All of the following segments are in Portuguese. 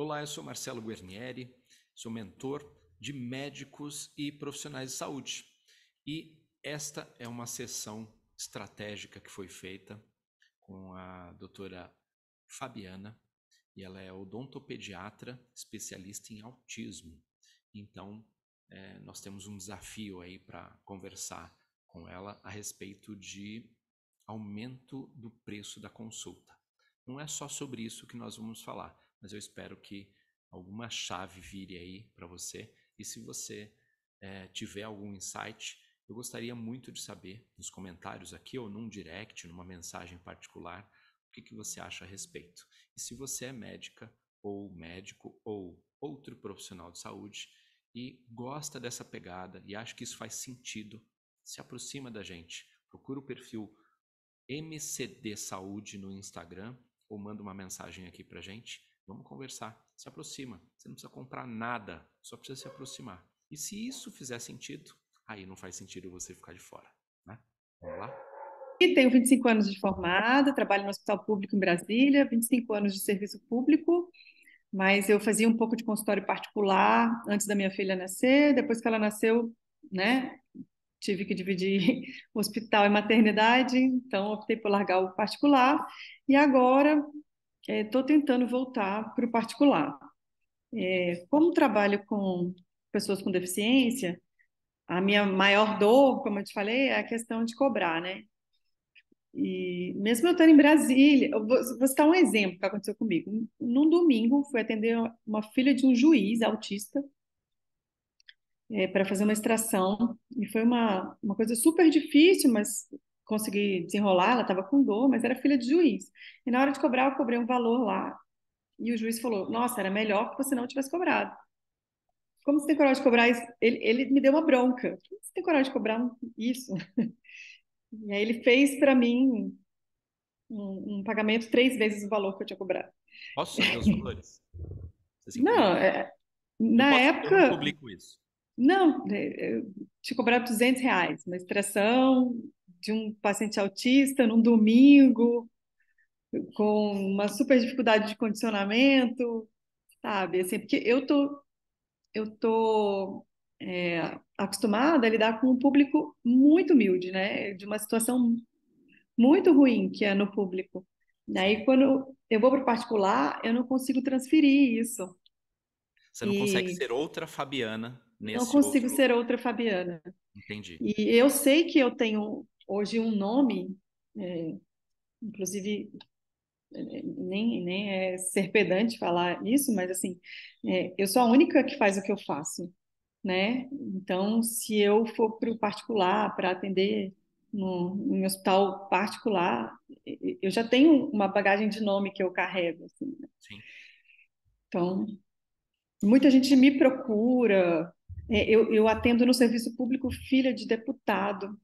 Olá, eu sou Marcelo Guernieri, sou mentor de médicos e profissionais de saúde. E esta é uma sessão estratégica que foi feita com a doutora Fabiana, e ela é odontopediatra especialista em autismo. Então, é, nós temos um desafio aí para conversar com ela a respeito de aumento do preço da consulta. Não é só sobre isso que nós vamos falar, mas eu espero que alguma chave vire aí para você. E se você é, tiver algum insight, eu gostaria muito de saber nos comentários aqui ou num direct, numa mensagem particular, o que, que você acha a respeito. E se você é médica ou médico ou outro profissional de saúde e gosta dessa pegada e acha que isso faz sentido, se aproxima da gente. Procura o perfil MCD Saúde no Instagram ou manda uma mensagem aqui para gente Vamos conversar. Se aproxima. Você não precisa comprar nada, só precisa se aproximar. E se isso fizer sentido, aí não faz sentido você ficar de fora. Né? Vamos lá? E tenho 25 anos de formada, trabalho no Hospital Público em Brasília, 25 anos de serviço público, mas eu fazia um pouco de consultório particular antes da minha filha nascer. Depois que ela nasceu, né, tive que dividir hospital e maternidade, então optei por largar o particular. E agora estou é, tentando voltar para o particular. É, como trabalho com pessoas com deficiência, a minha maior dor, como eu te falei, é a questão de cobrar, né? E mesmo eu estando em Brasília, eu vou, vou citar um exemplo que aconteceu comigo. Num domingo, fui atender uma filha de um juiz autista é, para fazer uma extração, e foi uma, uma coisa super difícil, mas consegui desenrolar, ela estava com dor, mas era filha de juiz. E na hora de cobrar, eu cobrei um valor lá. E o juiz falou: Nossa, era melhor que você não tivesse cobrado. Como você tem coragem de cobrar isso? Ele, ele me deu uma bronca. Como você tem coragem de cobrar isso? E aí ele fez para mim um, um, pagamento três vezes o valor que eu tinha cobrado. Posso saber os valores? Não, é, na eu época. Eu não publico isso. Não, é, eu tinha cobrado 200 reais, uma extração, de um paciente autista num domingo, com uma super dificuldade de condicionamento, sabe? Assim, porque eu tô, eu tô é, acostumada a lidar com um público muito humilde, né? De uma situação muito ruim que é no público. Daí, quando eu vou para o particular, eu não consigo transferir isso. Você não e... consegue ser outra Fabiana nesse Não consigo outro... ser outra Fabiana. Entendi. E eu sei que eu tenho Hoje um nome, é, inclusive é, nem, nem é ser pedante falar isso, mas assim, é, eu sou a única que faz o que eu faço, né? Então, se eu for para o particular, para atender no, no hospital particular, eu já tenho uma bagagem de nome que eu carrego, assim, né? Sim. Então, muita gente me procura, é, eu, eu atendo no serviço público filha de deputado,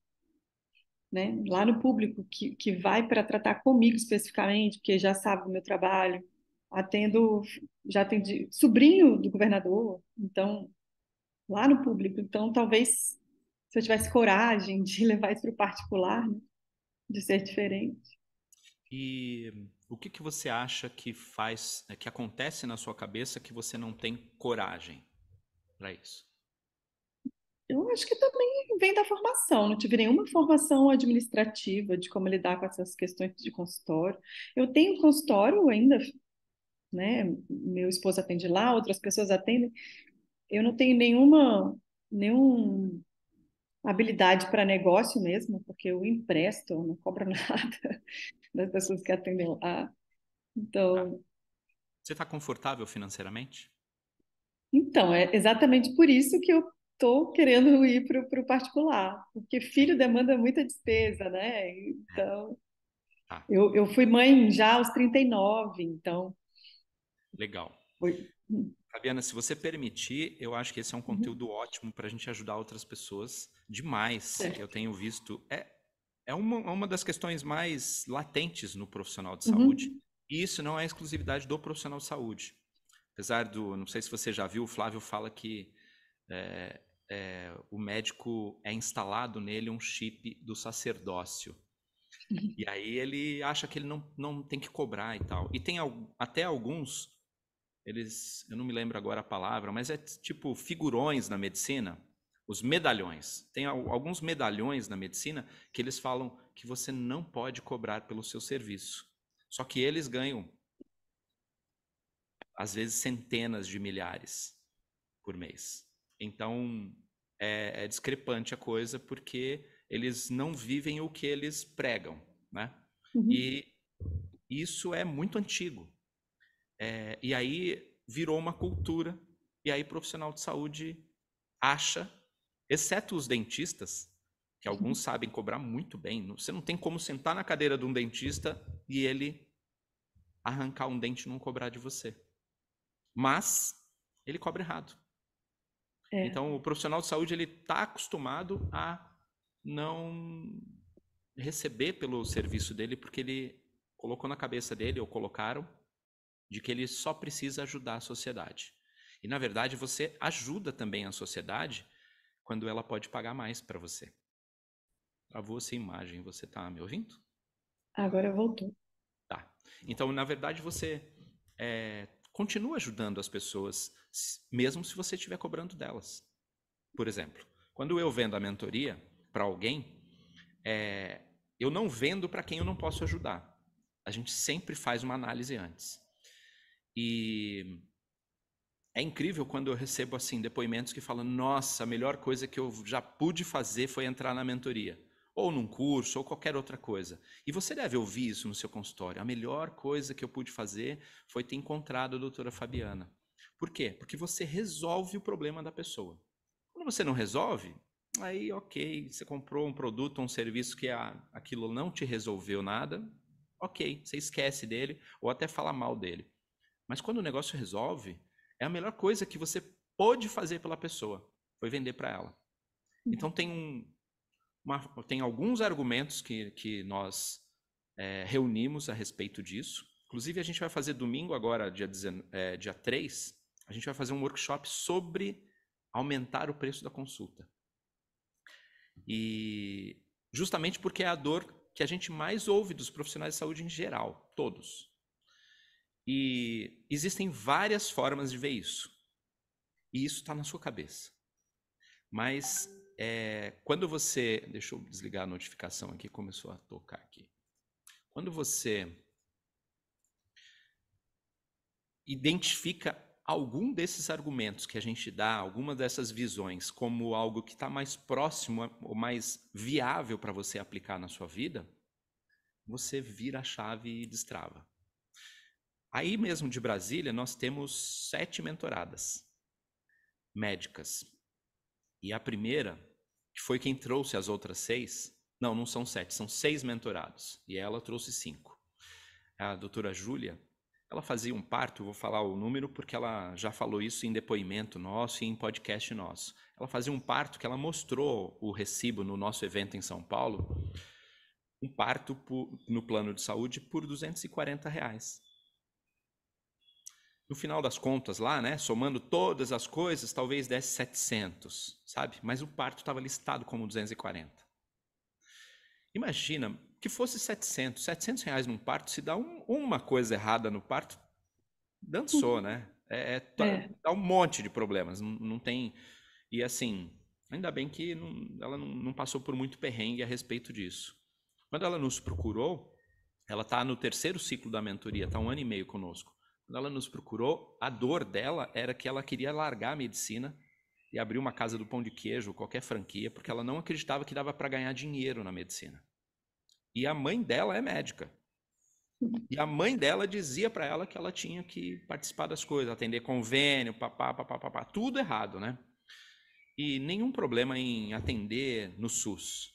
né, lá no público, que, que vai para tratar comigo especificamente, porque já sabe o meu trabalho, atendo, já atendi sobrinho do governador, então, lá no público. Então, talvez, se eu tivesse coragem de levar isso para o particular, né, de ser diferente. E o que, que você acha que faz, que acontece na sua cabeça que você não tem coragem para isso? eu acho que também vem da formação. Não tive nenhuma formação administrativa de como lidar com essas questões de consultório. Eu tenho consultório ainda, né? Meu esposo atende lá, outras pessoas atendem. Eu não tenho nenhuma, nenhum habilidade para negócio mesmo, porque eu empresto, não cobro nada das pessoas que atendem lá. Então. Tá. Você está confortável financeiramente? Então, é exatamente por isso que eu estou querendo ir para o particular, porque filho demanda muita despesa, né? Então, ah. eu, eu fui mãe já aos 39, então. Legal. Foi... Fabiana, se você permitir, eu acho que esse é um uhum. conteúdo uhum. ótimo para a gente ajudar outras pessoas demais. Eu tenho visto. É, é uma, é uma das questões mais latentes no profissional de uhum. saúde. Uhum. E isso não é exclusividade do profissional de saúde. Apesar do. Não sei se você já viu, o Flávio fala que é, é, o médico é instalado nele um chip do sacerdócio. Uhum. E aí ele acha que ele não, não tem que cobrar e tal. E tem al até alguns, eles, eu não me lembro agora a palavra, mas é tipo figurões na medicina, os medalhões. Tem al alguns medalhões na medicina que eles falam que você não pode cobrar pelo seu serviço. Só que eles ganham, às vezes, centenas de milhares por mês. Então, é, é discrepante a coisa porque eles não vivem o que eles pregam, né? Uhum. E isso é muito antigo. É, e aí virou uma cultura, e aí profissional de saúde acha, exceto os dentistas, que uhum. alguns sabem cobrar muito bem, você não tem como sentar na cadeira de um dentista e ele arrancar um dente e não cobrar de você. Mas ele cobra errado. É. Então, o profissional de saúde ele está acostumado a não receber pelo serviço dele, porque ele colocou na cabeça dele, ou colocaram, de que ele só precisa ajudar a sociedade. E, na verdade, você ajuda também a sociedade quando ela pode pagar mais para você. Travou essa imagem, você está me ouvindo? Agora voltou. Tá. Então, na verdade, você é, Continua ajudando as pessoas, mesmo se você estiver cobrando delas. Por exemplo, quando eu vendo a mentoria para alguém, é, eu não vendo para quem eu não posso ajudar. A gente sempre faz uma análise antes. E é incrível quando eu recebo assim depoimentos que falam: "Nossa, a melhor coisa que eu já pude fazer foi entrar na mentoria" ou num curso, ou qualquer outra coisa. E você deve ouvir isso no seu consultório. A melhor coisa que eu pude fazer foi ter encontrado a doutora Fabiana. Por quê? Porque você resolve o problema da pessoa. Quando você não resolve, aí, ok, você comprou um produto um serviço que a, aquilo não te resolveu nada, ok, você esquece dele ou até fala mal dele. Mas quando o negócio resolve, é a melhor coisa que você pôde fazer pela pessoa, foi vender para ela. Então tem um, uma, tem alguns argumentos que, que nós é, reunimos a respeito disso. Inclusive, a gente vai fazer domingo agora, dia, dezen, é, dia 3, a gente vai fazer um workshop sobre aumentar o preço da consulta. E justamente porque é a dor que a gente mais ouve dos profissionais de saúde em geral, todos. E existem várias formas de ver isso. E isso está na sua cabeça. Mas é, quando você. Deixa eu desligar a notificação aqui, começou a tocar aqui. Quando você identifica algum desses argumentos que a gente dá, alguma dessas visões, como algo que está mais próximo ou mais viável para você aplicar na sua vida, você vira a chave e destrava. Aí mesmo de Brasília, nós temos sete mentoradas médicas. E a primeira, que foi quem trouxe as outras seis, não, não são sete, são seis mentorados. E ela trouxe cinco. A doutora Júlia, ela fazia um parto, vou falar o número porque ela já falou isso em depoimento nosso e em podcast nosso. Ela fazia um parto que ela mostrou o recibo no nosso evento em São Paulo, um parto por, no plano de saúde por 240 reais. No final das contas lá, né, somando todas as coisas, talvez desse 700, sabe? Mas o parto estava listado como 240. Imagina que fosse 700, 700 reais num parto, se dá um, uma coisa errada no parto, dançou, né? É, é, tá, é. Dá tá um monte de problemas, não, não tem... E assim, ainda bem que não, ela não, não passou por muito perrengue a respeito disso. Quando ela nos procurou, ela está no terceiro ciclo da mentoria, está um ano e meio conosco. Quando ela nos procurou, a dor dela era que ela queria largar a medicina e abrir uma casa do pão de queijo, qualquer franquia, porque ela não acreditava que dava para ganhar dinheiro na medicina. E a mãe dela é médica. E a mãe dela dizia para ela que ela tinha que participar das coisas, atender convênio, papá, papá, papá, tudo errado, né? E nenhum problema em atender no SUS.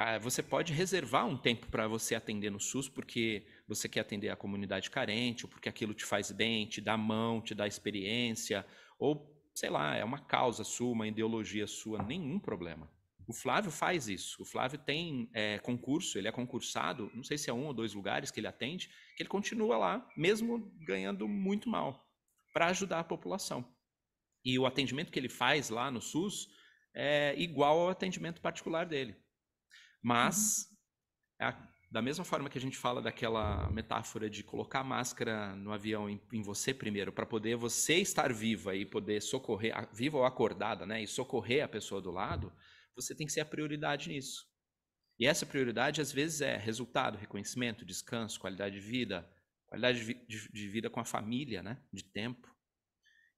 Ah, você pode reservar um tempo para você atender no SUS, porque você quer atender a comunidade carente, ou porque aquilo te faz bem, te dá mão, te dá experiência, ou sei lá, é uma causa sua, uma ideologia sua, nenhum problema. O Flávio faz isso. O Flávio tem é, concurso, ele é concursado, não sei se é um ou dois lugares que ele atende, que ele continua lá, mesmo ganhando muito mal, para ajudar a população. E o atendimento que ele faz lá no SUS é igual ao atendimento particular dele. Mas, uhum. É a, da mesma forma que a gente fala daquela metáfora de colocar a máscara no avião em, em você primeiro, para poder você estar viva e poder socorrer, a, viva ou acordada, né? E socorrer a pessoa do lado, você tem que ser a prioridade nisso. E essa prioridade, às vezes, é resultado, reconhecimento, descanso, qualidade de vida, qualidade de, de, de vida com a família, né? De tempo.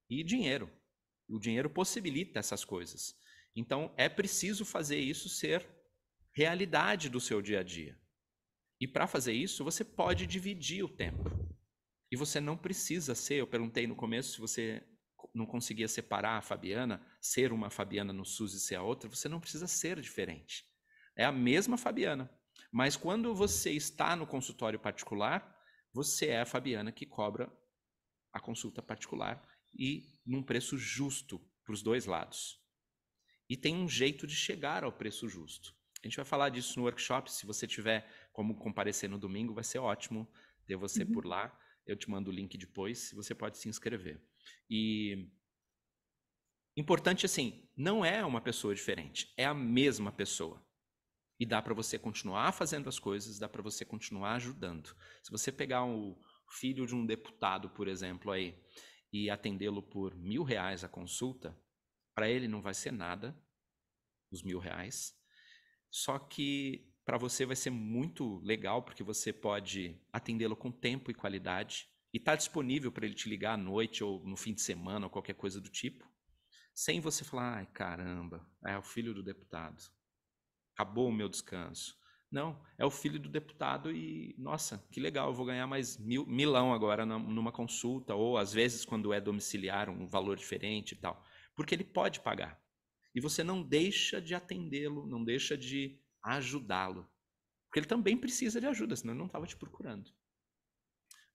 E dinheiro. O dinheiro possibilita essas coisas. Então, é preciso fazer isso ser realidade do seu dia a dia. E para fazer isso, você pode dividir o tempo. E você não precisa ser, eu perguntei no começo se você não conseguia separar a Fabiana, ser uma Fabiana no SUS e ser a outra, você não precisa ser diferente. É a mesma Fabiana. Mas quando você está no consultório particular, você é a Fabiana que cobra a consulta particular e num preço justo para os dois lados. E tem um jeito de chegar ao preço justo. A gente vai falar disso no workshop. Se você tiver como comparecer no domingo, vai ser ótimo ter você uhum. por lá. Eu te mando o link depois, você pode se inscrever. E importante assim, não é uma pessoa diferente, é a mesma pessoa. E dá para você continuar fazendo as coisas, dá para você continuar ajudando. Se você pegar o filho de um deputado, por exemplo, aí, e atendê-lo por mil reais a consulta, para ele não vai ser nada os mil reais, só que para você vai ser muito legal, porque você pode atendê-lo com tempo e qualidade. E está disponível para ele te ligar à noite ou no fim de semana ou qualquer coisa do tipo. Sem você falar, ai caramba, é o filho do deputado. Acabou o meu descanso. Não, é o filho do deputado e, nossa, que legal, eu vou ganhar mais mil, milão agora numa consulta, ou às vezes quando é domiciliar, um valor diferente e tal. Porque ele pode pagar e você não deixa de atendê-lo, não deixa de ajudá-lo. Porque ele também precisa de ajuda, senão ele não estava te procurando.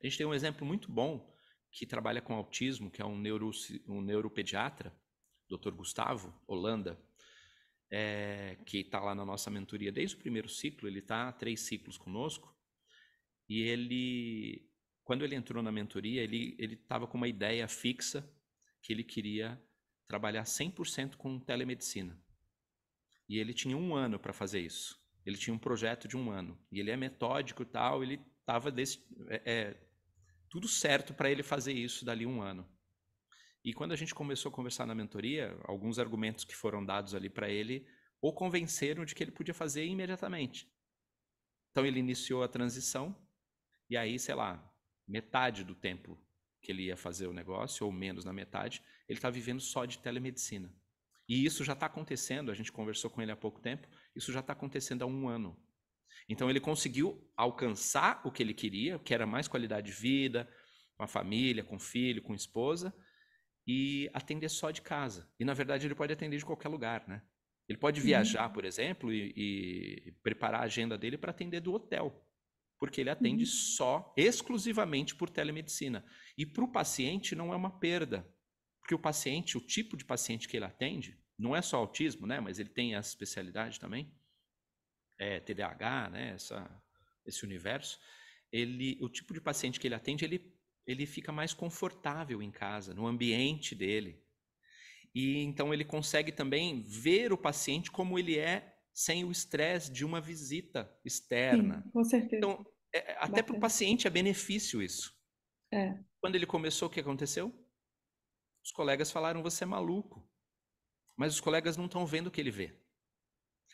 A gente tem um exemplo muito bom que trabalha com autismo, que é um, neuro, um neuropediatra, Dr. Gustavo Holanda, é, que está lá na nossa mentoria desde o primeiro ciclo, ele está três ciclos conosco, e ele, quando ele entrou na mentoria, ele estava com uma ideia fixa que ele queria trabalhar 100% com telemedicina. E ele tinha um ano para fazer isso. Ele tinha um projeto de um ano. E ele é metódico e tal, ele estava é, é, tudo certo para ele fazer isso dali um ano. E quando a gente começou a conversar na mentoria, alguns argumentos que foram dados ali para ele o convenceram de que ele podia fazer imediatamente. Então ele iniciou a transição, e aí, sei lá, metade do tempo que ele ia fazer o negócio, ou menos na metade, ele está vivendo só de telemedicina. E isso já está acontecendo, a gente conversou com ele há pouco tempo, isso já está acontecendo há um ano. Então ele conseguiu alcançar o que ele queria, que era mais qualidade de vida, com a família, com o filho, com a esposa, e atender só de casa. E na verdade ele pode atender de qualquer lugar, né? Ele pode uhum. viajar, uhum. por exemplo, e, e, preparar a agenda dele para atender do hotel, porque ele atende uhum. só, exclusivamente por telemedicina. E para o paciente não é uma perda, porque o paciente, o tipo de paciente que ele atende, não é só autismo, né? Mas ele tem essa especialidade também, é, TDAH, né? Essa, esse universo. Ele, o tipo de paciente que ele atende, ele, ele fica mais confortável em casa, no ambiente dele. E então ele consegue também ver o paciente como ele é sem o estresse de uma visita externa. Sim, com certeza. Então, é, é até para o paciente é benefício isso. É. Quando ele começou, o que aconteceu? Os colegas falaram: você é maluco. Mas os colegas não estão vendo o que ele vê.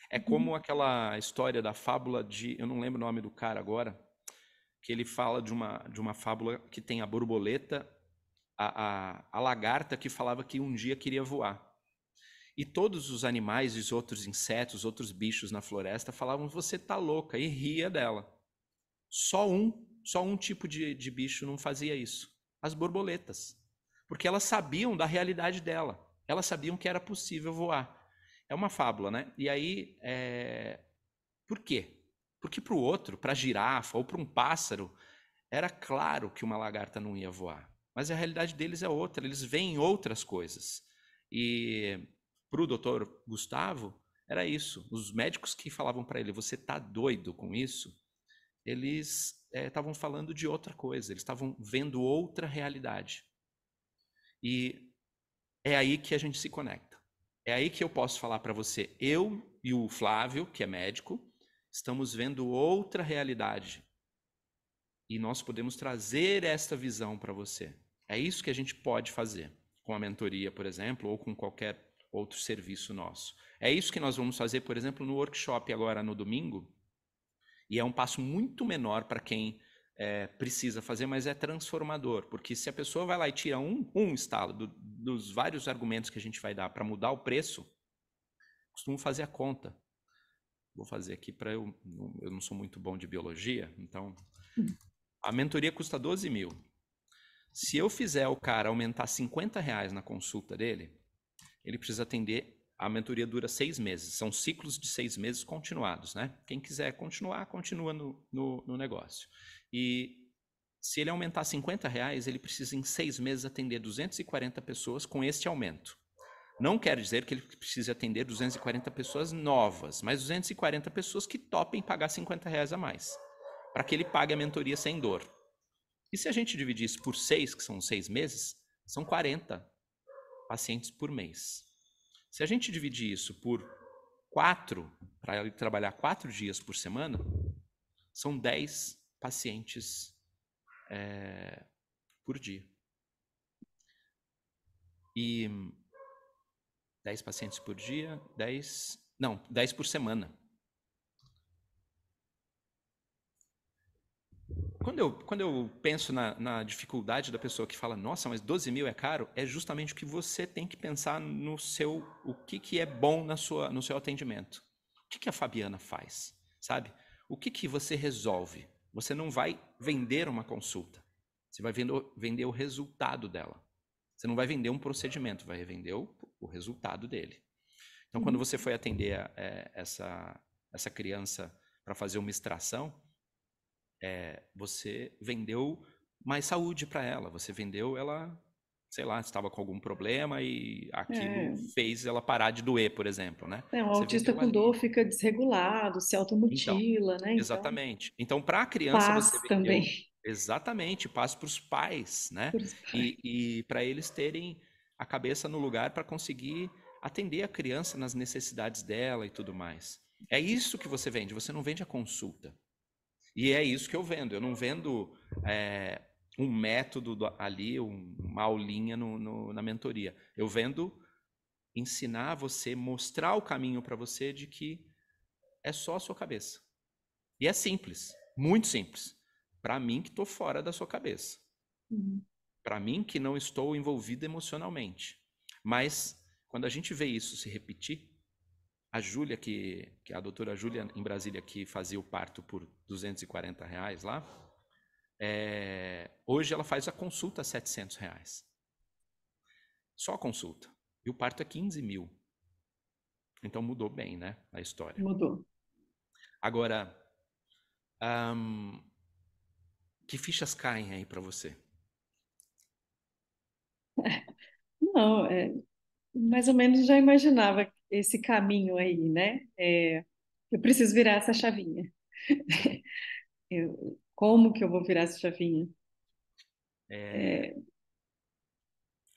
É uhum. como aquela história da fábula de. Eu não lembro o nome do cara agora. Que ele fala de uma, de uma fábula que tem a borboleta, a, a, a lagarta que falava que um dia queria voar. E todos os animais, os outros insetos, outros bichos na floresta falavam: você tá louca, e ria dela. Só um, só um tipo de, de bicho não fazia isso: as borboletas porque elas sabiam da realidade dela. Elas sabiam que era possível voar. É uma fábula, né? E aí, é... por quê? Porque para o outro, para a girafa ou para um pássaro, era claro que uma lagarta não ia voar. Mas a realidade deles é outra, eles veem outras coisas. E para o doutor Gustavo, era isso. Os médicos que falavam para ele, você está doido com isso, eles estavam é, falando de outra coisa, eles estavam vendo outra realidade. E é aí que a gente se conecta. É aí que eu posso falar para você, eu e o Flávio, que é médico, estamos vendo outra realidade. E nós podemos trazer esta visão para você. É isso que a gente pode fazer com a mentoria, por exemplo, ou com qualquer outro serviço nosso. É isso que nós vamos fazer, por exemplo, no workshop agora no domingo. E é um passo muito menor para quem é, precisa fazer, mas é transformador, porque se a pessoa vai lá e tira um, um estalo do, dos vários argumentos que a gente vai dar para mudar o preço, costumo fazer a conta. Vou fazer aqui para eu. Eu não sou muito bom de biologia, então. A mentoria custa 12 mil. Se eu fizer o cara aumentar 50 reais na consulta dele, ele precisa atender. A mentoria dura seis meses, são ciclos de seis meses continuados, né? Quem quiser continuar, continua no, no, no negócio. E se ele aumentar 50 reais, ele precisa em seis meses atender 240 pessoas com este aumento. Não quer dizer que ele precise atender 240 pessoas novas, mas 240 pessoas que topem pagar 50 reais a mais, para que ele pague a mentoria sem dor. E se a gente dividir isso por seis, que são seis meses, são 40 pacientes por mês. Se a gente dividir isso por quatro, para ele trabalhar quatro dias por semana, são 10 pacientes é, por dia. E 10 pacientes por dia, 10. Não, 10 por semana. Quando eu, quando eu penso na, na dificuldade da pessoa que fala, nossa, mas 12 mil é caro, é justamente o que você tem que pensar no seu. O que, que é bom na sua, no seu atendimento. O que, que a Fabiana faz? Sabe? O que, que você resolve? Você não vai vender uma consulta. Você vai vender o resultado dela. Você não vai vender um procedimento, vai vender o, o resultado dele. Então, quando você foi atender a, é, essa, essa criança para fazer uma extração, é, você vendeu mais saúde para ela, você vendeu ela sei lá, estava com algum problema e aquilo é. fez ela parar de doer, por exemplo, né? É, Você autista é com dor fica desregulado, se então, automutila, né? então, né? Exatamente. Então, para a criança paz você vê também. exatamente, passa para os pais, né? Pais. E, e para eles terem a cabeça no lugar para conseguir atender a criança nas necessidades dela e tudo mais. É isso que você vende, você não vende a consulta. E é isso que eu vendo. Eu não vendo é, um método ali, uma aulinha no, no, na mentoria. Eu vendo ensinar você, mostrar o caminho para você de que é só a sua cabeça. E é simples, muito simples. Para mim que estou fora da sua cabeça. Uhum. Para mim que não estou envolvido emocionalmente. Mas quando a gente vê isso se repetir, a Júlia, que, que a doutora Júlia em Brasília, que fazia o parto por 240 reais lá, é, hoje ela faz a consulta a 700 reais. Só a consulta. E o parto é 15 mil. Então mudou bem, né? A história. Mudou. Agora, que fichas caem aí para você? Não, é, mais ou menos já imaginava esse caminho aí, né? É, eu preciso virar essa chavinha. Eu, como que eu vou virar essa chavinha? É... É...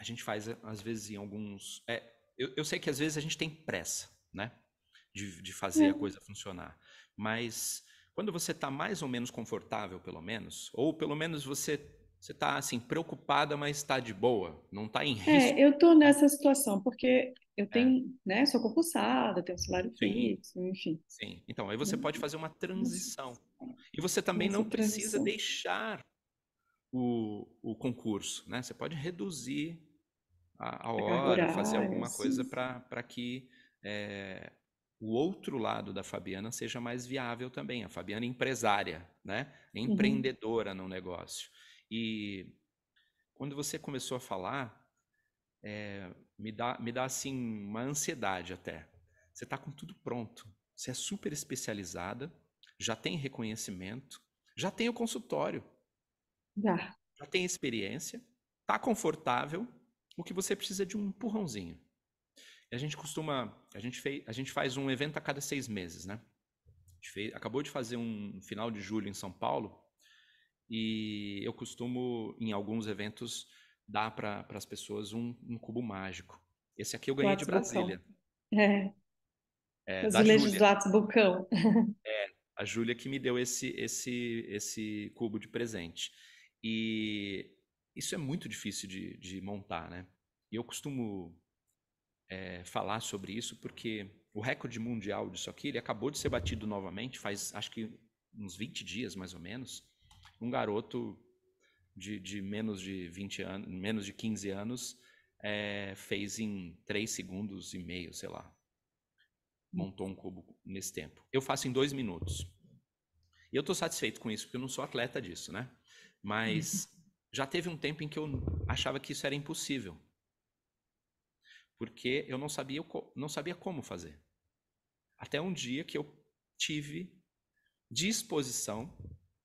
A gente faz, é, às vezes, em alguns. É, eu, eu, sei que às vezes a gente tem pressa, né? De, de fazer é. a coisa funcionar. Mas quando você está mais ou menos confortável, pelo menos, ou pelo menos você você está assim preocupada, mas está de boa, não está em é, risco. É, eu estou né? nessa situação porque eu tenho, é. né, sou concursada, tenho salário Sim. fixo, enfim. Sim. Então aí você né? pode fazer uma transição e você também não precisa deixar o, o concurso, né? Você pode reduzir a, a hora, fazer alguma coisa para que é, o outro lado da Fabiana seja mais viável também. A Fabiana é empresária, né? É uhum. empreendedora uhum. no negócio. E quando você começou a falar, é, me, dá, me dá assim uma ansiedade até. Você está com tudo pronto. Você é super especializada já tem reconhecimento, já tem o consultório, já, já tem experiência, está confortável, o que você precisa é de um empurrãozinho. E a gente costuma, a gente, fez, a gente faz um evento a cada seis meses, né? Fez, acabou de fazer um final de julho em São Paulo e eu costumo, em alguns eventos, dar para as pessoas um, um, cubo mágico. Esse aqui eu ganhei de Brasília. É. é Os da Júlia. Latos Bucão. É, a Júlia que me deu esse, esse, esse cubo de presente. E isso é muito difícil de, de montar, né? E eu costumo é, falar sobre isso porque o recorde mundial disso aqui, ele acabou de ser batido novamente, faz acho que uns 20 dias mais ou menos. Um garoto de, de menos de 20 anos, menos de 15 anos, é, fez em 3 segundos e meio, sei lá, montou um cubo nesse tempo. Eu faço em dois minutos. E eu estou satisfeito com isso, porque eu não sou atleta disso, né? Mas já teve um tempo em que eu achava que isso era impossível. Porque eu não sabia, não sabia como fazer. Até um dia que eu tive disposição,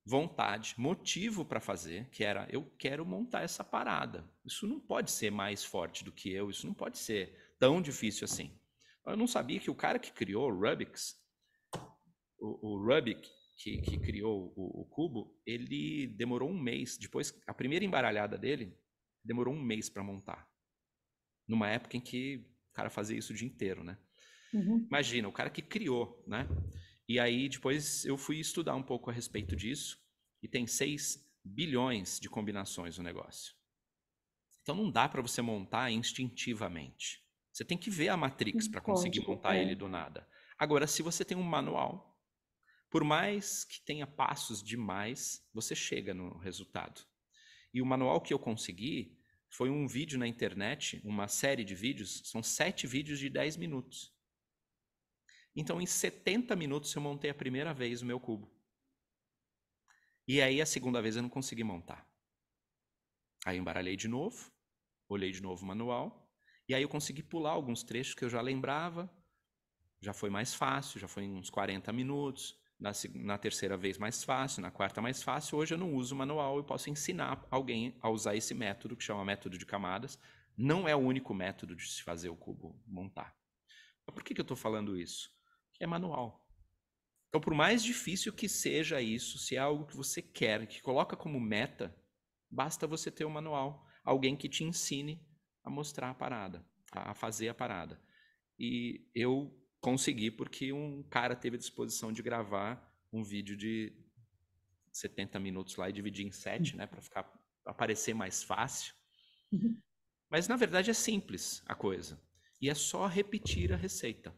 vontade, motivo para fazer, que era eu quero montar essa parada. Isso não pode ser mais forte do que eu, isso não pode ser tão difícil assim. Eu não sabia que o cara que criou o Rubik, o, o Rubik, que, que criou o, o, cubo, ele demorou um mês. Depois, a primeira embaralhada dele demorou um mês para montar. Numa época em que o cara fazia isso o dia inteiro, né? Uhum. Imagina, o cara que criou, né? E aí depois eu fui estudar um pouco a respeito disso e tem 6 bilhões de combinações no negócio. Então não dá para você montar instintivamente. Você tem que ver a Matrix para conseguir montar é. ele do nada. Agora, se você tem um manual, por mais que tenha passos demais, você chega no resultado. E o manual que eu consegui foi um vídeo na internet, uma série de vídeos, são sete vídeos de dez minutos. Então, em 70 minutos, eu montei a primeira vez o meu cubo. E aí, a segunda vez, eu não consegui montar. Aí, embaralhei de novo, olhei de novo o manual, e aí eu consegui pular alguns trechos que eu já lembrava, já foi mais fácil, já foi uns 40 minutos. Na, na terceira vez mais fácil, na quarta mais fácil. Hoje eu não uso manual, eu posso ensinar alguém a usar esse método que chama método de camadas. Não é o único método de se fazer o cubo montar. Mas por que, que eu estou falando isso? Porque é manual. Então, por mais difícil que seja isso, se é algo que você quer, que coloca como meta, basta você ter um manual, alguém que te ensine a mostrar a parada, a fazer a parada. E eu consegui porque um cara teve a disposição de gravar um vídeo de 70 minutos lá e dividir em sete, uhum. né, para ficar pra aparecer mais fácil. Uhum. Mas na verdade é simples a coisa. E é só repetir a receita.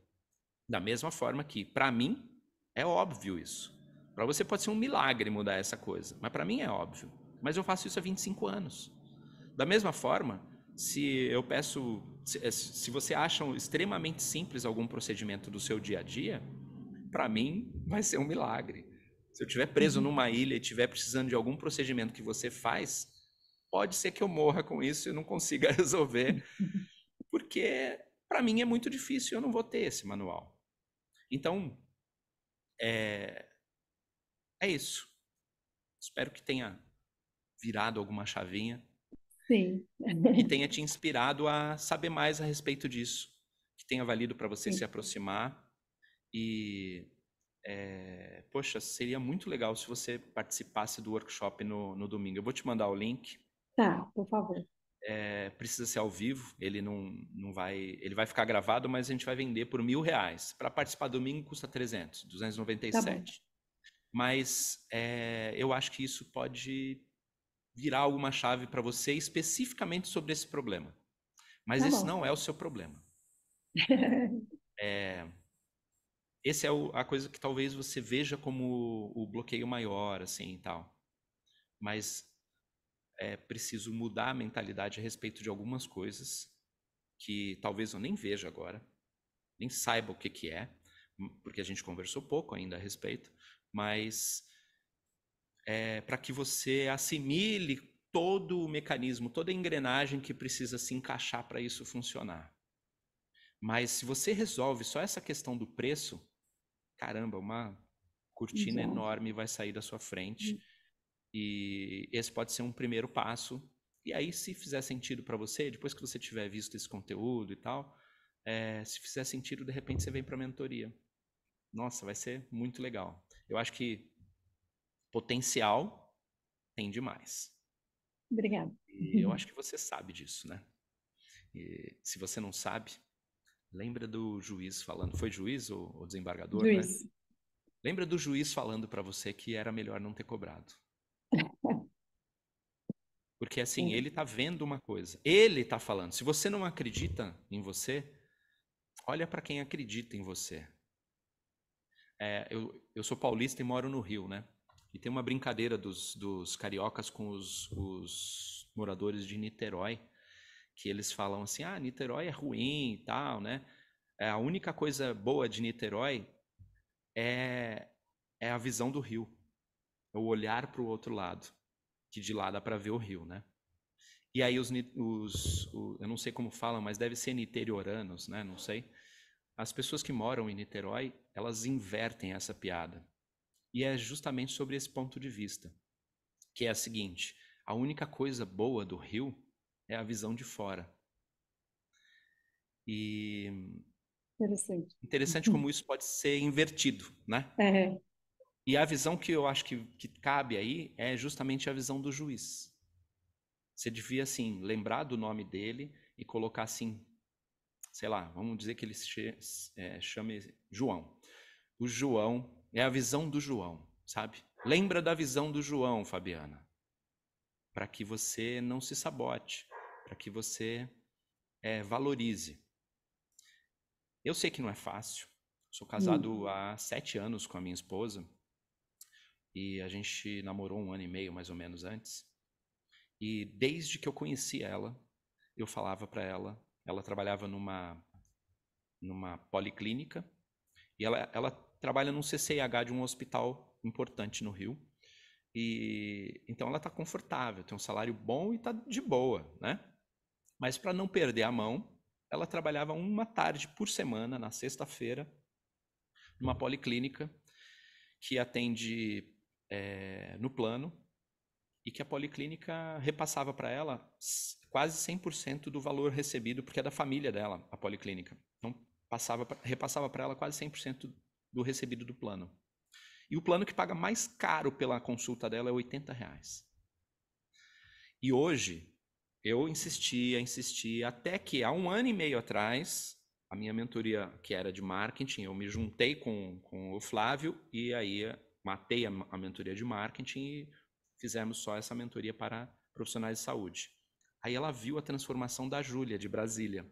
Da mesma forma que, para mim, é óbvio isso. Para você pode ser um milagre mudar essa coisa, mas para mim é óbvio. Mas eu faço isso há 25 anos. Da mesma forma, se eu peço, se, eh, se você acha extremamente simples algum procedimento do seu dia a dia, para mim vai ser um milagre. Se eu estiver preso uhum. numa ilha e estiver precisando de algum procedimento que você faz, pode ser que eu morra com isso e não consiga resolver, porque para mim é muito difícil, eu não vou ter esse manual. Então, é, é isso. Espero que tenha virado alguma chavinha. Sim. e tenha te inspirado a saber mais a respeito disso, que tenha valido para você Sim. se aproximar. E, é, poxa, seria muito legal se você participasse do workshop no, no domingo. Eu vou te mandar o link. Tá, por favor. É, precisa ser ao vivo, ele não, não vai, ele vai ficar gravado, mas a gente vai vender por mil reais. Para participar domingo custa 300, 297. Tá mas é, eu acho que isso pode virar alguma chave para você especificamente sobre esse problema. Mas tá esse bom. não é o seu problema. é, esse é o, a coisa que talvez você veja como o, o bloqueio maior, assim, e tal. Mas é preciso mudar a mentalidade a respeito de algumas coisas que talvez eu nem veja agora, nem saiba o que, que é, porque a gente conversou pouco ainda a respeito, mas é, eh, para que você assimile todo o mecanismo, toda a engrenagem que precisa se encaixar para isso funcionar. Mas se você resolve só essa questão do preço, caramba, uma cortina Exato. Uhum. enorme vai sair da sua frente. Uhum. E esse pode ser um primeiro passo. E aí, se fizer sentido para você, depois que você tiver visto esse conteúdo e tal, é, se fizer sentido, de repente você vem para a mentoria. Nossa, vai ser muito legal. Eu acho que potencial tem demais. Obrigada. E eu acho que você sabe disso, né? E, se você não sabe, lembra do juiz falando. Foi juiz ou, ou desembargador? Né? Juiz. Né? Lembra do juiz falando para você que era melhor não ter cobrado. Porque assim, Sim. É. ele tá vendo uma coisa. Ele tá falando. Se você não acredita em você, olha para quem acredita em você. É, eu, eu sou paulista e moro no Rio, né? E tem uma brincadeira dos, dos cariocas com os, os moradores de Niterói, que eles falam assim: ah, Niterói é ruim e tal, né? É, a única coisa boa de Niterói é, é a visão do rio, é o olhar para o outro lado, que de lá dá para ver o rio, né? E aí os, os, os, eu não sei como falam, mas deve ser niterioranos, né? Não sei. As pessoas que moram em Niterói, elas invertem essa piada e é justamente sobre esse ponto de vista, que é a seguinte: a única coisa boa do rio é a visão de fora. E interessante, interessante como isso pode ser invertido, né? É. E a visão que eu acho que, que cabe aí é justamente a visão do juiz. Você devia assim lembrar do nome dele e colocar assim, sei lá, vamos dizer que ele se é, chame João. O João é a visão do João, sabe? Lembra da visão do João, Fabiana, para que você não se sabote, para que você é, valorize. Eu sei que não é fácil. Sou casado hum. há sete anos com a minha esposa e a gente namorou um ano e meio mais ou menos antes. E desde que eu conheci ela, eu falava para ela. Ela trabalhava numa numa policlínica e ela, ela trabalha num CCIH de um hospital importante no Rio. E então ela está confortável, tem um salário bom e está de boa, né? Mas para não perder a mão, ela trabalhava uma tarde por semana na sexta-feira numa policlínica que atende é, no plano e que a policlínica repassava para ela quase 100% do valor recebido porque é da família dela a policlínica. Então passava repassava para ela quase 100% do recebido do plano. E o plano que paga mais caro pela consulta dela é 80 reais. E hoje, eu insistia, insistia, até que há um ano e meio atrás, a minha mentoria, que era de marketing, eu me juntei com, com o Flávio e aí matei a, a mentoria de marketing e fizemos só essa mentoria para profissionais de saúde. Aí ela viu a transformação da Júlia, de Brasília.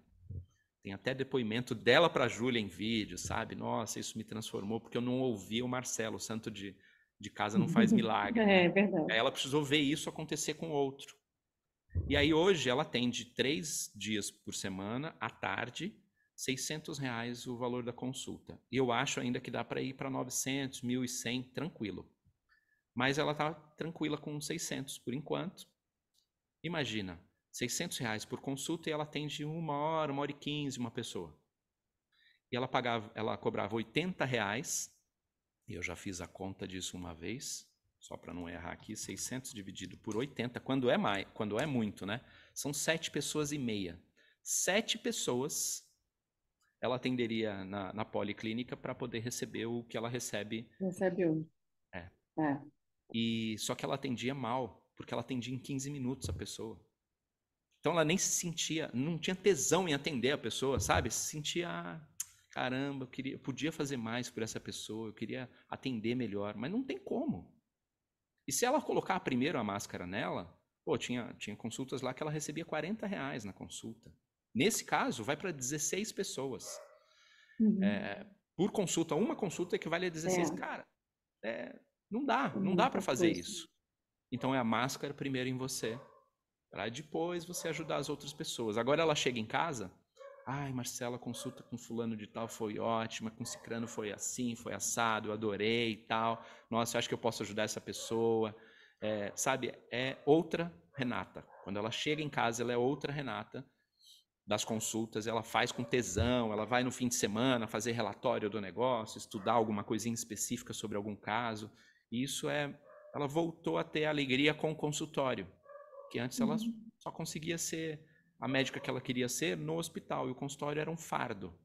Tem até depoimento dela para a Júlia em vídeo, sabe? Nossa, isso me transformou, porque eu não ouvia o Marcelo, o santo de, de casa não faz milagre. É, né? É verdade. ela precisou ver isso acontecer com outro. E aí hoje ela atende três dias por semana, à tarde, 600 reais o valor da consulta. E eu acho ainda que dá para ir para 900, 1.100, tranquilo. Mas ela está tranquila com 600 por enquanto. Imagina, 600 reais por consulta e ela atende uma hora, uma hora e quinze uma pessoa. E ela pagava, ela cobrava 80 reais, e eu já fiz a conta disso uma vez, só para não errar aqui, 600 dividido por 80, quando é mais, quando é muito, né? São sete pessoas e meia. Sete pessoas ela atenderia na, na policlínica para poder receber o que ela recebe. Recebe um. É. é. E só que ela atendia mal, porque ela atendia em 15 minutos a pessoa. Então ela nem se sentia, não tinha tesão em atender a pessoa, sabe? Se sentia, ah, caramba, eu, queria, eu podia fazer mais por essa pessoa, eu queria atender melhor, mas não tem como. E se ela colocar primeiro a máscara nela, pô, tinha, tinha consultas lá que ela recebia 40 reais na consulta. Nesse caso, vai para 16 pessoas. Uhum. É, por consulta, uma consulta equivale a 16. É. Cara, é, não dá, não uhum. dá para fazer é. isso. Então é a máscara primeiro em você para depois você ajudar as outras pessoas. Agora ela chega em casa, ai, Marcela, consulta com fulano de tal foi ótima, com cicrano foi assim, foi assado, eu adorei e tal. Nossa, eu acho que eu posso ajudar essa pessoa. É, sabe, é outra Renata. Quando ela chega em casa, ela é outra Renata das consultas, ela faz com tesão, ela vai no fim de semana fazer relatório do negócio, estudar alguma coisinha específica sobre algum caso. E isso é, ela voltou a ter alegria com o consultório. Porque antes uhum. ela só conseguia ser a médica que ela queria ser no hospital e o consultório era um fardo.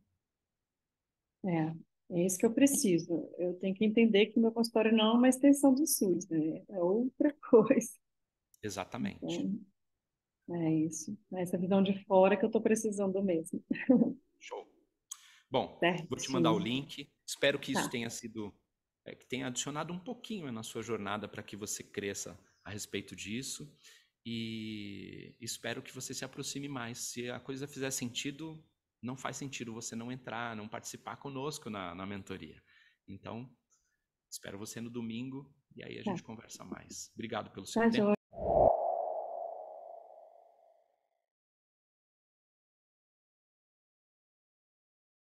É, é isso que eu preciso. Eu tenho que entender que meu consultório não é uma extensão do SUS, né? É outra coisa. Exatamente. Então, é isso. É essa visão de fora que eu estou precisando mesmo. Show. Bom, vou te mandar o link. Espero que isso tá. tenha sido, é, que tenha adicionado um pouquinho na sua jornada para que você cresça a respeito disso. E espero que você se aproxime mais. Se a coisa fizer sentido, não faz sentido você não entrar, não participar conosco na, na mentoria. Então, espero você no domingo e aí a tá. gente conversa mais. Obrigado pelo seu tá tempo.